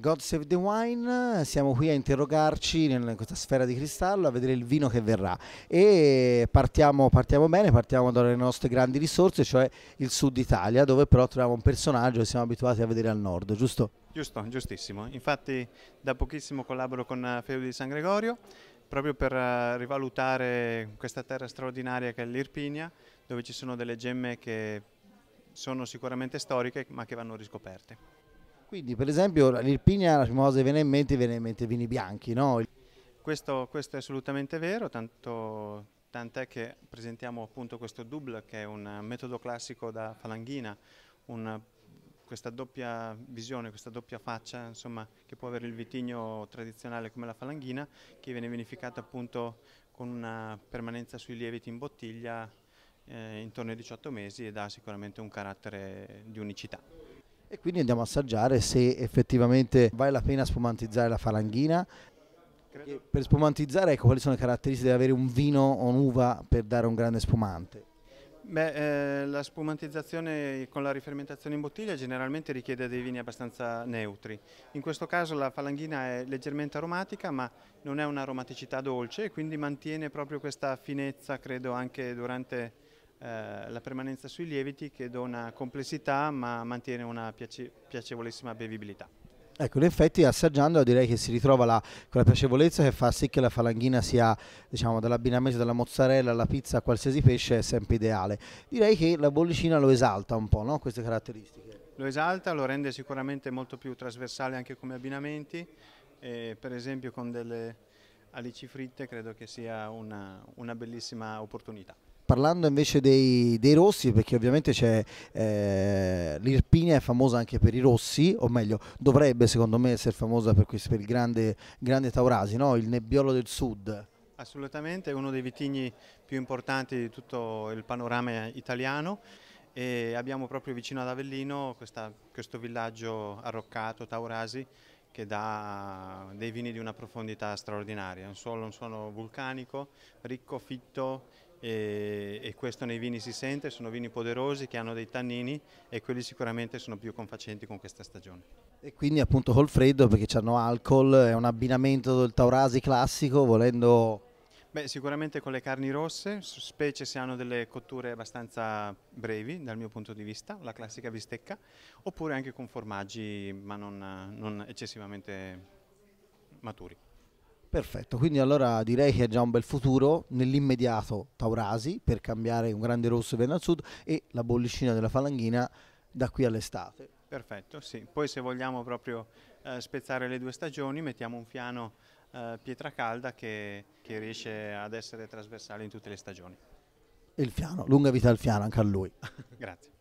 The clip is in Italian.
God Save the Wine, siamo qui a interrogarci in questa sfera di cristallo, a vedere il vino che verrà e partiamo, partiamo, bene, partiamo dalle nostre grandi risorse, cioè il sud Italia, dove però troviamo un personaggio che siamo abituati a vedere al nord, giusto? Giusto, giustissimo. Infatti da pochissimo collaboro con eh, Feudi di San Gregorio proprio per eh, rivalutare questa terra straordinaria che è l'Irpinia, dove ci sono delle gemme che sono sicuramente storiche ma che vanno riscoperte. Quindi per esempio l'Irpigna, la prima cosa che viene in mente, viene in mente vini bianchi, no? Questo, questo, è assolutamente vero, tanto, tant'è che presentiamo appunto questo double che è un metodo classico da falanghina, un, questa doppia visione, questa doppia faccia insomma, che può avere il vitigno tradizionale come la falanghina che viene vinificata appunto con una permanenza sui lieviti in bottiglia eh, intorno ai 18 mesi ed ha sicuramente un carattere di unicità e quindi andiamo a assaggiare se effettivamente vale la pena spumantizzare la falanghina. Credo... Per spumantizzare, ecco, quali sono le caratteristiche di avere un vino o un'uva per dare un grande spumante? Beh, eh, la spumantizzazione con la rifermentazione in bottiglia generalmente richiede dei vini abbastanza neutri. In questo caso la falanghina è leggermente aromatica ma non è un'aromaticità dolce e quindi mantiene proprio questa finezza credo anche durante eh, la permanenza sui lieviti che dona complessità ma mantiene una piace piacevolissima bevibilità. Ecco, in effetti assaggiando direi che si ritrova la, quella piacevolezza che fa sì che la falanghina sia, diciamo, dall'abbinamento della mozzarella alla pizza a qualsiasi pesce è sempre ideale. Direi che la bollicina lo esalta un po', no? queste caratteristiche. Lo esalta, lo rende sicuramente molto più trasversale anche come abbinamenti, e per esempio con delle alici fritte credo che sia una, una bellissima opportunità parlando invece dei, dei rossi, perché ovviamente c'è eh, l'Irpinia è famosa anche per i rossi, o meglio, dovrebbe secondo me essere famosa per, questo, per il grande, grande Taurasi, no? il nebbiolo del sud. Assolutamente, è uno dei vitigni più importanti di tutto il panorama italiano e abbiamo proprio vicino ad Avellino questa, questo villaggio arroccato, Taurasi, che dà dei vini di una profondità straordinaria, un suolo, un suolo vulcanico, ricco, fitto, e, e, questo nei vini si sente, sono vini poderosi che hanno dei tannini e quelli sicuramente sono più confacenti con questa stagione. E quindi appunto col freddo perché hanno alcol, è un abbinamento del Taurasi classico volendo... Beh, sicuramente con le carni rosse, specie se hanno delle cotture abbastanza brevi dal mio punto di vista, la classica bistecca, oppure anche con formaggi ma non, non eccessivamente maturi. Perfetto, quindi allora direi che è già un bel futuro nell'immediato Taurasi per cambiare un grande rosso venne al sud e la bollicina della Falanghina da qui all'estate. Perfetto, sì. Poi se vogliamo proprio eh, spezzare le due stagioni mettiamo un fiano eh, pietra calda che, che riesce ad essere trasversale in tutte le stagioni. Il fiano, lunga vita al fiano anche a lui. Grazie.